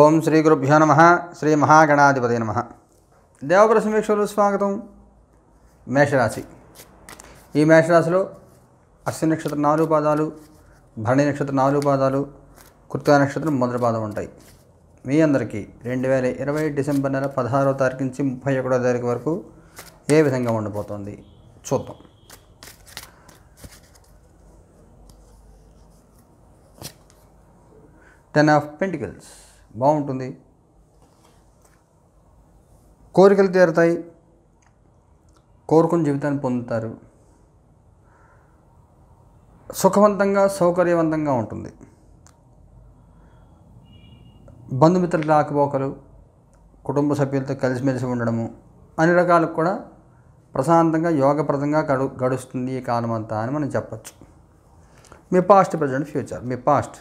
ఓం శ్రీ గురుభ్యో నమ శ్రీ మహాగణాధిపతి నమ సమీక్షలు స్వాగతం మేషరాశి ఈ మేషరాశిలో అశ్విని నక్షత్రం నాలుగు పాదాలు భరణి నక్షత్రం నాలుగు పాదాలు కృతిక నక్షత్రం మొదటి పాదం ఉంటాయి మీ అందరికీ రెండు వేల ఇరవై డిసెంబర్ నెల పదహారో తారీఖు నుంచి ముప్పై ఒకటో తారీఖు వరకు ఏ విధంగా ఉండబోతోంది చూద్దాం టెన్ ఆఫ్ పెంటికల్స్ బాగుంటుంది కోరికలు తీరుతాయి కోరుకుని జీవితాన్ని పొందుతారు సుఖవంతంగా సౌకర్యవంతంగా ఉంటుంది బంధుమిత్రులు రాకపోకలు కుటుంబ సభ్యులతో కలిసిమెలిసి ఉండడము అన్ని రకాలకు కూడా ప్రశాంతంగా యోగప్రదంగా గడు గడుస్తుంది ఈ కాలం అంతా అని మనం చెప్పచ్చు మీ పాస్ట్ ప్రజెంట్ ఫ్యూచర్ మీ పాస్ట్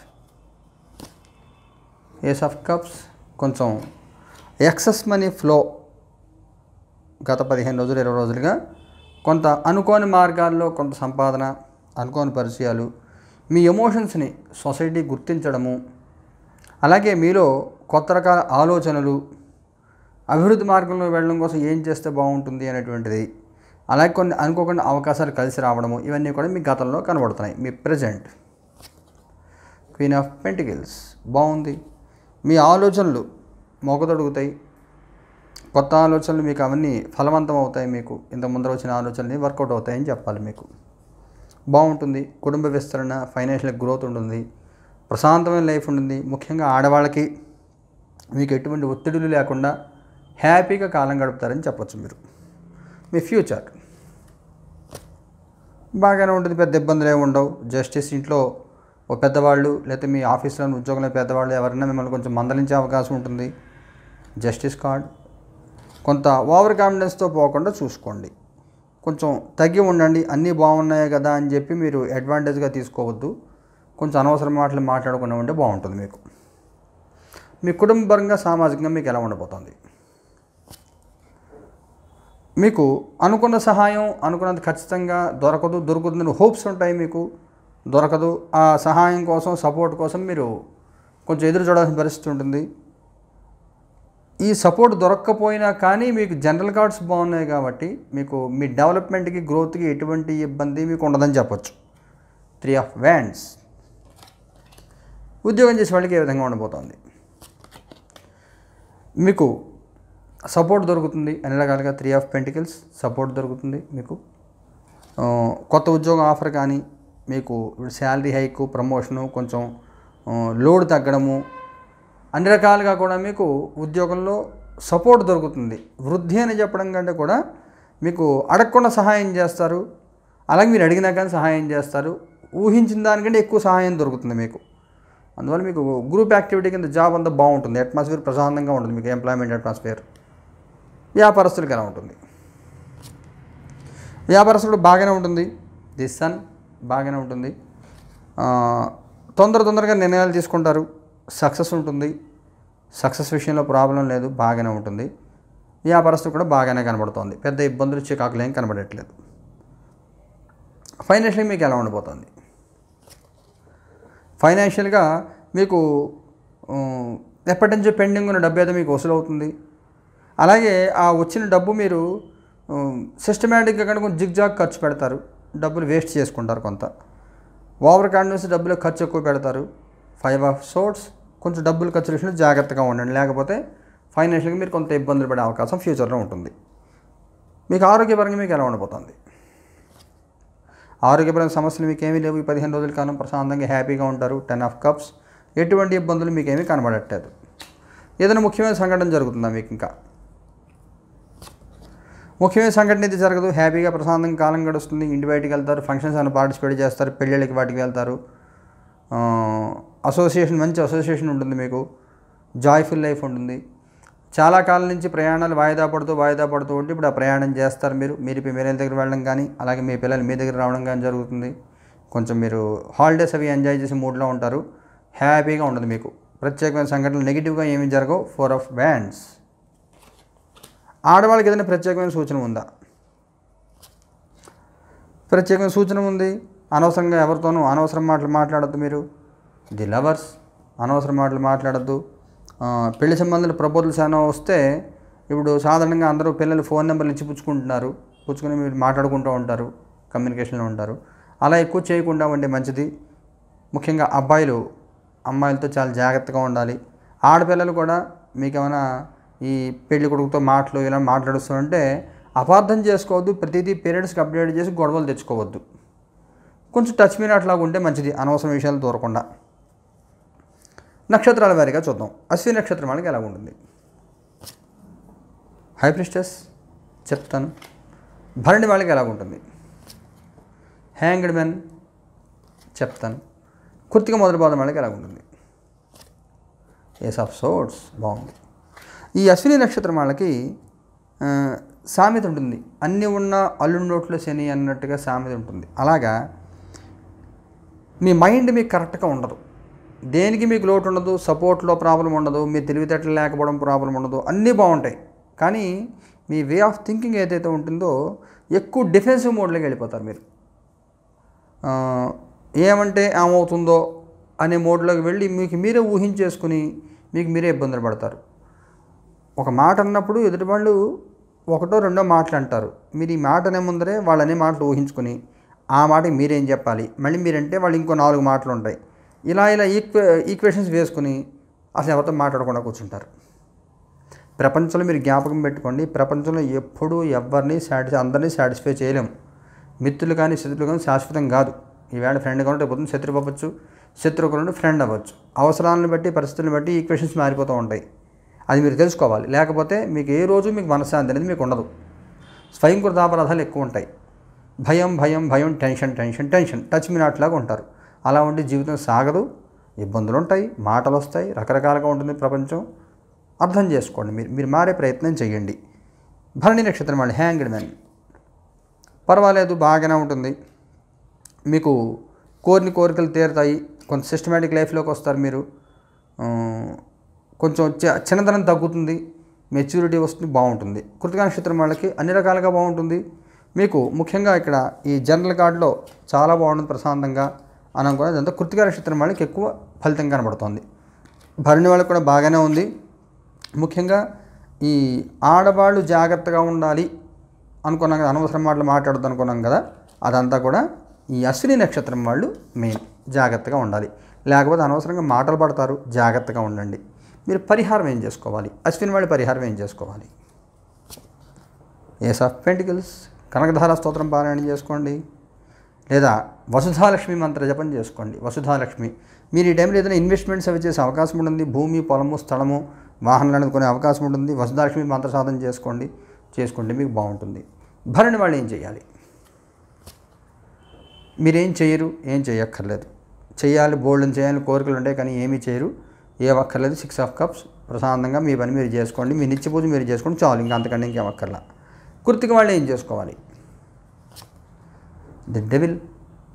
ఏస్ ఆఫ్ కప్స్ కొంచెం ఎక్సెస్ మనీ ఫ్లో గత పదిహేను రోజులు ఇరవై రోజులుగా కొంత అనుకోని మార్గాల్లో కొంత సంపాదన అనుకోని పరిచయాలు మీ ఎమోషన్స్ని సొసైటీ గుర్తించడము అలాగే మీలో కొత్త రకాల ఆలోచనలు అభివృద్ధి మార్గంలో వెళ్ళడం కోసం ఏం చేస్తే బాగుంటుంది అనేటువంటిది అలాగే కొన్ని అనుకోకుండా అవకాశాలు కలిసి రావడము ఇవన్నీ కూడా మీ గతంలో కనబడుతున్నాయి మీ ప్రజెంట్ క్వీన్ ఆఫ్ పెంటికల్స్ బాగుంది మీ ఆలోచనలు మొగదొడుగుతాయి కొత్త ఆలోచనలు మీకు అవన్నీ ఫలవంతం అవుతాయి మీకు ఇంత ముందర వచ్చిన ఆలోచనలు వర్కౌట్ అవుతాయని చెప్పాలి మీకు బాగుంటుంది కుటుంబ విస్తరణ ఫైనాన్షియల్ గ్రోత్ ఉంటుంది ప్రశాంతమైన లైఫ్ ఉంటుంది ముఖ్యంగా ఆడవాళ్ళకి మీకు ఎటువంటి ఒత్తిడులు లేకుండా హ్యాపీగా కాలం గడుపుతారని చెప్పచ్చు మీరు మీ ఫ్యూచర్ బాగానే ఉంటుంది పెద్ద ఇబ్బందులు ఏమి ఉండవు జస్టిస్ ఇంట్లో పెద్దవాళ్ళు లేకపోతే మీ ఆఫీస్లో ఉద్యోగంలో పెద్దవాళ్ళు ఎవరైనా మిమ్మల్ని కొంచెం మందలించే అవకాశం ఉంటుంది జస్టిస్ కార్డ్ కొంత ఓవర్ కాన్ఫిడెన్స్తో పోకుండా చూసుకోండి కొంచెం తగ్గి ఉండండి అన్నీ బాగున్నాయి కదా అని చెప్పి మీరు అడ్వాంటేజ్గా తీసుకోవద్దు కొంచెం అనవసర మాటలు మాట్లాడుకున్నా ఉంటే బాగుంటుంది మీకు మీ కుటుంబపరంగా సామాజికంగా మీకు ఎలా ఉండబోతుంది మీకు అనుకున్న సహాయం అనుకున్నది ఖచ్చితంగా దొరకదు దొరుకుతుందని హోప్స్ ఉంటాయి మీకు దొరకదు ఆ సహాయం కోసం సపోర్ట్ కోసం మీరు కొంచెం ఎదురు చూడాల్సిన పరిస్థితి ఉంటుంది ఈ సపోర్ట్ దొరక్కపోయినా కానీ మీకు జనరల్ కార్డ్స్ బాగున్నాయి కాబట్టి మీకు మీ డెవలప్మెంట్కి గ్రోత్కి ఎటువంటి ఇబ్బంది మీకు ఉండదని చెప్పచ్చు త్రీ ఆఫ్ వ్యాండ్స్ ఉద్యోగం చేసే వాళ్ళకి ఏ విధంగా ఉండబోతోంది మీకు సపోర్ట్ దొరుకుతుంది అన్ని రకాలుగా త్రీ ఆఫ్ పెంటికల్స్ సపోర్ట్ దొరుకుతుంది మీకు కొత్త ఉద్యోగం ఆఫర్ కానీ మీకు శాలరీ హైక్ ప్రమోషను కొంచెం లోడ్ తగ్గడము అన్ని రకాలుగా కూడా మీకు ఉద్యోగంలో సపోర్ట్ దొరుకుతుంది వృద్ధి అని చెప్పడం కంటే కూడా మీకు అడగకుండా సహాయం చేస్తారు అలాగే మీరు అడిగినా కానీ సహాయం చేస్తారు ఊహించిన దానికంటే ఎక్కువ సహాయం దొరుకుతుంది మీకు అందువల్ల మీకు గ్రూప్ యాక్టివిటీ కింద జాబ్ అంతా బాగుంటుంది అట్మాస్ఫియర్ ప్రశాంతంగా ఉంటుంది మీకు ఎంప్లాయ్మెంట్ అట్మాస్ఫియర్ వ్యాపారస్తులకి ఎలా ఉంటుంది వ్యాపారస్తుడు బాగానే ఉంటుంది ది సన్ బాగానే ఉంటుంది తొందర తొందరగా నిర్ణయాలు తీసుకుంటారు సక్సెస్ ఉంటుంది సక్సెస్ విషయంలో ప్రాబ్లం లేదు బాగానే ఉంటుంది వ్యాపారస్తులు కూడా బాగానే కనబడుతోంది పెద్ద ఇబ్బందులు వచ్చే కాకలేం కనబడట్లేదు ఫైనాన్షియల్ మీకు ఎలా ఉండిపోతుంది ఫైనాన్షియల్గా మీకు ఎప్పటి నుంచో పెండింగ్ ఉన్న డబ్బు అయితే మీకు వసూలు అవుతుంది అలాగే ఆ వచ్చిన డబ్బు మీరు సిస్టమేటిక్గా కనుక జిగ్జాగ్ ఖర్చు పెడతారు డబ్బులు వేస్ట్ చేసుకుంటారు కొంత ఓవర్ కాన్ఫిడెన్స్ డబ్బులు ఖర్చు ఎక్కువ పెడతారు ఫైవ్ ఆఫ్ సోర్ట్స్ కొంచెం డబ్బులు ఖర్చు విషయంలో జాగ్రత్తగా ఉండండి లేకపోతే ఫైనాన్షియల్గా మీరు కొంత ఇబ్బందులు పడే అవకాశం ఫ్యూచర్లో ఉంటుంది మీకు ఆరోగ్యపరంగా మీకు ఎలా ఉండబోతుంది ఆరోగ్యపరమైన సమస్యలు మీకు ఏమీ లేవు ఈ పదిహేను రోజుల కాలం ప్రశాంతంగా హ్యాపీగా ఉంటారు టెన్ ఆఫ్ కప్స్ ఎటువంటి ఇబ్బందులు మీకేమీ కనబడట్లేదు ఏదైనా ముఖ్యమైన సంఘటన జరుగుతుందా మీకు ఇంకా ముఖ్యమైన సంఘటన అయితే జరగదు హ్యాపీగా ప్రశాంతంగా కాలం గడుస్తుంది ఇంటి బయటికి వెళ్తారు ఫంక్షన్స్ అని పార్టిసిపేట్ చేస్తారు పెళ్ళిళ్ళకి వాటికి వెళ్తారు అసోసియేషన్ మంచి అసోసియేషన్ ఉంటుంది మీకు జాయ్ఫుల్ లైఫ్ ఉంటుంది చాలా కాలం నుంచి ప్రయాణాలు వాయిదా పడుతూ వాయిదా పడుతూ ఉంటే ఇప్పుడు ఆ ప్రయాణం చేస్తారు మీరు మీరు మీ పిల్లల దగ్గర వెళ్ళడం కానీ అలాగే మీ పిల్లలు మీ దగ్గర రావడం కానీ జరుగుతుంది కొంచెం మీరు హాలిడేస్ అవి ఎంజాయ్ చేసే మూడ్లో ఉంటారు హ్యాపీగా ఉండదు మీకు ప్రత్యేకమైన సంఘటనలు నెగిటివ్గా ఏమి జరగవు ఫోర్ ఆఫ్ బ్యాండ్స్ ఆడవాళ్ళకి ఏదైనా ప్రత్యేకమైన సూచన ఉందా ప్రత్యేకమైన సూచన ఉంది అనవసరంగా ఎవరితోనూ అనవసరం మాటలు మాట్లాడద్దు మీరు ది లవర్స్ అనవసరం మాటలు మాట్లాడద్దు పెళ్లి సంబంధాలు ప్రపోజల్స్ ఏమైనా వస్తే ఇప్పుడు సాధారణంగా అందరూ పిల్లలు ఫోన్ నెంబర్లు ఇచ్చి పుచ్చుకుంటున్నారు పుచ్చుకొని మీరు మాట్లాడుకుంటూ ఉంటారు కమ్యూనికేషన్లో ఉంటారు అలా ఎక్కువ చేయకుండా ఉండి మంచిది ముఖ్యంగా అబ్బాయిలు అమ్మాయిలతో చాలా జాగ్రత్తగా ఉండాలి ఆడపిల్లలు కూడా మీకేమైనా ఈ పెళ్లి కొడుకుతో మాటలు ఇలా మాట్లాడుస్తుంటే అపార్థం చేసుకోవద్దు ప్రతిదీ పేరెంట్స్కి అప్డేట్ చేసి గొడవలు తెచ్చుకోవద్దు కొంచెం టచ్ మీద అట్లాగా ఉంటే మంచిది అనవసరం విషయాలు దూరకుండా నక్షత్రాల వారిగా చూద్దాం అశ్విని నక్షత్రం వాళ్ళకి ఎలా ఉంటుంది హైప్రిస్టస్ చెప్తాను భరణి వాళ్ళకి ఎలా ఉంటుంది హ్యాంగ్డ్ మెన్ చెప్తాను కుర్తిక మొదటి బాధ వాళ్ళకి ఎలా ఉంటుంది ఏస్ ఆఫ్ సోర్స్ బాగుంది ఈ అశ్విని నక్షత్రం వాళ్ళకి సామెత ఉంటుంది అన్నీ ఉన్న అల్లుడి నోట్లు శని అన్నట్టుగా సామెత ఉంటుంది అలాగా మీ మైండ్ మీకు కరెక్ట్గా ఉండదు దేనికి మీకు లోటు ఉండదు సపోర్ట్లో ప్రాబ్లం ఉండదు మీ తెలివితేటలు లేకపోవడం ప్రాబ్లం ఉండదు అన్నీ బాగుంటాయి కానీ మీ వే ఆఫ్ థింకింగ్ ఏదైతే ఉంటుందో ఎక్కువ డిఫెన్సివ్ మోడ్లోకి వెళ్ళిపోతారు మీరు ఏమంటే ఏమవుతుందో అనే మోడ్లోకి వెళ్ళి మీకు మీరే ఊహించేసుకుని మీకు మీరే ఇబ్బందులు పడతారు ఒక మాట అన్నప్పుడు ఎదుటి వాళ్ళు ఒకటో రెండో మాటలు అంటారు మీరు ఈ మాట అనే ముందరే వాళ్ళనే మాటలు ఊహించుకుని ఆ మాట మీరేం చెప్పాలి మళ్ళీ మీరంటే వాళ్ళు ఇంకో నాలుగు మాటలు ఉంటాయి ఇలా ఇలా ఈక్వే ఈక్వేషన్స్ వేసుకుని అసలు ఎవరితో మాట్లాడకుండా కూర్చుంటారు ప్రపంచంలో మీరు జ్ఞాపకం పెట్టుకోండి ప్రపంచంలో ఎప్పుడూ ఎవరిని సాటిస్ అందరినీ సాటిస్ఫై చేయలేము మిత్రులు కానీ శత్రులు కానీ శాశ్వతం కాదు ఈవేళ ఫ్రెండ్ కావాలంటే పోతుంది శత్రువు అవ్వచ్చు శత్రువు ఫ్రెండ్ అవ్వచ్చు అవసరాలను బట్టి పరిస్థితులను బట్టి ఈక్వేషన్స్ మారిపోతూ ఉంటాయి అది మీరు తెలుసుకోవాలి లేకపోతే మీకు ఏ రోజు మీకు మనశ్శాంతి అనేది మీకు ఉండదు స్వయం కృతాపరాధాలు ఎక్కువ ఉంటాయి భయం భయం భయం tension tension tension touch me నాట్లాగా ఉంటారు అలా ఉండి జీవితం సాగదు ఇబ్బందులు ఉంటాయి మాటలు వస్తాయి రకరకాలుగా ఉంటుంది ప్రపంచం అర్థం చేసుకోండి మీరు మీరు మారే ప్రయత్నం చేయండి భరణి నక్షత్రం వాళ్ళు హ్యాంగ్డ్ మ్యాన్ పర్వాలేదు బాగానే ఉంటుంది మీకు కోరిని కోరికలు తీరుతాయి కొంత సిస్టమేటిక్ లైఫ్లోకి వస్తారు మీరు కొంచెం చిన్నదనం తగ్గుతుంది మెచ్యూరిటీ వస్తుంది బాగుంటుంది కృతికా నక్షత్రం వాళ్ళకి అన్ని రకాలుగా బాగుంటుంది మీకు ముఖ్యంగా ఇక్కడ ఈ జనరల్ కార్డులో చాలా బాగుంటుంది ప్రశాంతంగా అని కూడా దాంతో కృతికా నక్షత్రం వాళ్ళకి ఎక్కువ ఫలితం కనబడుతుంది భరణి వాళ్ళకి కూడా బాగానే ఉంది ముఖ్యంగా ఈ ఆడవాళ్ళు జాగ్రత్తగా ఉండాలి అనుకున్నాం కదా అనవసరం మాటలు మాట్లాడద్దు అనుకున్నాం కదా అదంతా కూడా ఈ అశ్విని నక్షత్రం వాళ్ళు మెయిన్ జాగ్రత్తగా ఉండాలి లేకపోతే అనవసరంగా మాటలు పడతారు జాగ్రత్తగా ఉండండి మీరు పరిహారం ఏం చేసుకోవాలి అశ్విన్ వాళ్ళు పరిహారం ఏం చేసుకోవాలి ఏ ఆఫ్ పెంటికల్స్ కనకధార స్తోత్రం పారాయణం చేసుకోండి లేదా వసుధాలక్ష్మి మంత్ర జపం చేసుకోండి వసుధాలక్ష్మి మీరు ఈ టైంలో ఏదైనా ఇన్వెస్ట్మెంట్స్ అవి చేసే అవకాశం ఉంటుంది భూమి పొలము స్థలము వాహనాలను కొనే అవకాశం ఉంటుంది వసుధాలక్ష్మి మంత్ర సాధన చేసుకోండి చేసుకుంటే మీకు బాగుంటుంది భరణి వాళ్ళు ఏం చేయాలి మీరేం చేయరు ఏం చేయక్కర్లేదు చేయాలి బోల్డ్ని చేయాలని కోరికలు ఉంటాయి కానీ ఏమీ చేయరు ఏ ఒక్కర్లేదు సిక్స్ ఆఫ్ కప్స్ ప్రశాంతంగా మీ పని మీరు చేసుకోండి మీ నిత్య పూజ మీరు చేసుకోండి చాలు ఇంకా అంతకంటే ఇంకేం ఒక్కర్లా కుర్తిక వాళ్ళు ఏం చేసుకోవాలి ది డెవిల్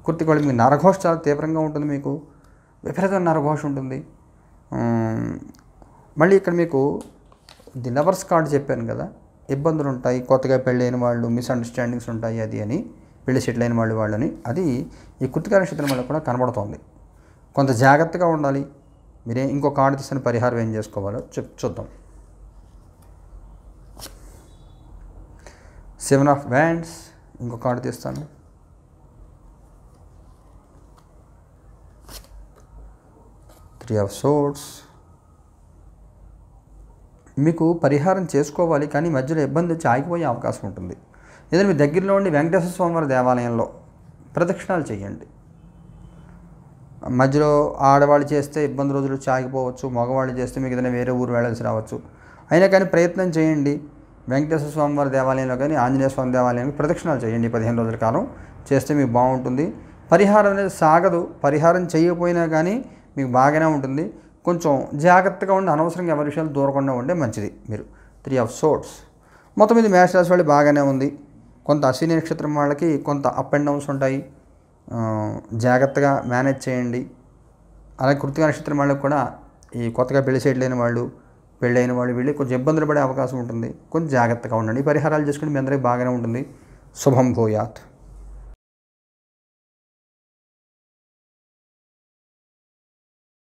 కుర్తిక వాళ్ళు మీకు నరఘోష చాలా తీవ్రంగా ఉంటుంది మీకు విపరీతమైన నరఘోష ఉంటుంది మళ్ళీ ఇక్కడ మీకు ది లవర్స్ కార్డ్ చెప్పాను కదా ఇబ్బందులు ఉంటాయి కొత్తగా పెళ్ళైన వాళ్ళు మిస్అండర్స్టాండింగ్స్ ఉంటాయి అది అని పెళ్లి సెటిల్ అయిన వాళ్ళు వాళ్ళని అది ఈ కుర్తిక నక్షత్రం వల్ల కూడా కనబడుతోంది కొంత జాగ్రత్తగా ఉండాలి మీరే ఇంకో కార్డు తీసుకుని పరిహారం ఏం చేసుకోవాలో చెప్ చూద్దాం సెవెన్ ఆఫ్ వ్యాండ్స్ ఇంకో కార్డు తీస్తాను త్రీ ఆఫ్ సోర్స్ మీకు పరిహారం చేసుకోవాలి కానీ మధ్యలో ఇబ్బంది వచ్చి ఆగిపోయే అవకాశం ఉంటుంది ఏదైనా మీ దగ్గరలో ఉండి వెంకటేశ్వర స్వామివారి దేవాలయంలో ప్రదక్షిణాలు చేయండి మధ్యలో ఆడవాళ్ళు చేస్తే ఇబ్బంది రోజులు చాగిపోవచ్చు మగవాళ్ళు చేస్తే మీకు ఏదైనా వేరే ఊరు వెళ్ళాల్సి రావచ్చు అయినా కానీ ప్రయత్నం చేయండి వెంకటేశ్వర స్వామి వారి దేవాలయంలో కానీ ఆంజనేయ స్వామి దేవాలయానికి ప్రదక్షిణాలు చేయండి పదిహేను రోజుల కాలం చేస్తే మీకు బాగుంటుంది పరిహారం అనేది సాగదు పరిహారం చేయకపోయినా కానీ మీకు బాగానే ఉంటుంది కొంచెం జాగ్రత్తగా ఉండి అనవసరంగా ఎవరి విషయాలు దూరకుండా ఉండే మంచిది మీరు త్రీ ఆఫ్ సోట్స్ మొత్తం ఇది మేషరాశి వాళ్ళు బాగానే ఉంది కొంత అశ్విని నక్షత్రం వాళ్ళకి కొంత అప్ అండ్ డౌన్స్ ఉంటాయి జాగ్రత్తగా మేనేజ్ చేయండి అలాగే కృతిక నక్షత్రం వాళ్ళకి కూడా ఈ కొత్తగా పెళ్లి చేయట్లేని వాళ్ళు పెళ్ళైన వాళ్ళు వీళ్ళు కొంచెం ఇబ్బందులు పడే అవకాశం ఉంటుంది కొంచెం జాగ్రత్తగా ఉండండి పరిహారాలు చేసుకుని మీ అందరికీ బాగానే ఉంటుంది శుభం భూయాత్